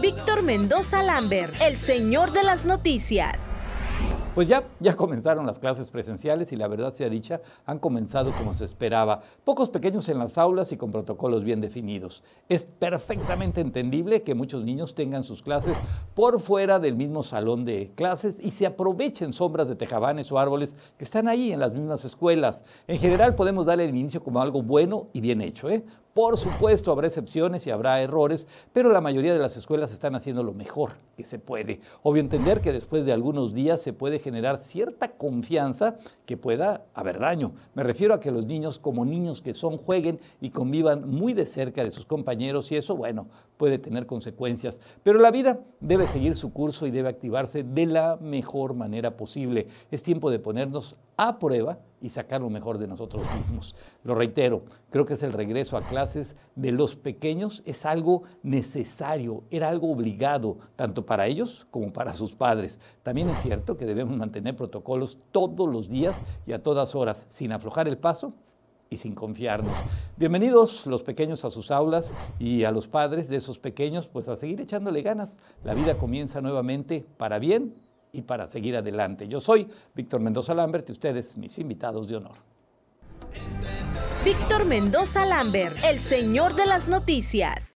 Víctor Mendoza Lambert, el señor de las noticias. Pues ya, ya comenzaron las clases presenciales y la verdad sea dicha, han comenzado como se esperaba, pocos pequeños en las aulas y con protocolos bien definidos. Es perfectamente entendible que muchos niños tengan sus clases por fuera del mismo salón de clases y se aprovechen sombras de tejabanes o árboles que están ahí en las mismas escuelas. En general podemos darle el inicio como algo bueno y bien hecho, ¿eh? Por supuesto, habrá excepciones y habrá errores, pero la mayoría de las escuelas están haciendo lo mejor que se puede. Obvio entender que después de algunos días se puede generar cierta confianza que pueda haber daño. Me refiero a que los niños, como niños que son, jueguen y convivan muy de cerca de sus compañeros y eso, bueno, puede tener consecuencias. Pero la vida debe seguir su curso y debe activarse de la mejor manera posible. Es tiempo de ponernos a prueba y sacar lo mejor de nosotros mismos. Lo reitero, creo que es el regreso a clases de los pequeños, es algo necesario, era algo obligado, tanto para ellos como para sus padres. También es cierto que debemos mantener protocolos todos los días y a todas horas, sin aflojar el paso y sin confiarnos. Bienvenidos los pequeños a sus aulas y a los padres de esos pequeños, pues a seguir echándole ganas. La vida comienza nuevamente para bien y para seguir adelante. Yo soy Víctor Mendoza Lambert y ustedes mis invitados de honor. Víctor Mendoza Lambert, el señor de las noticias.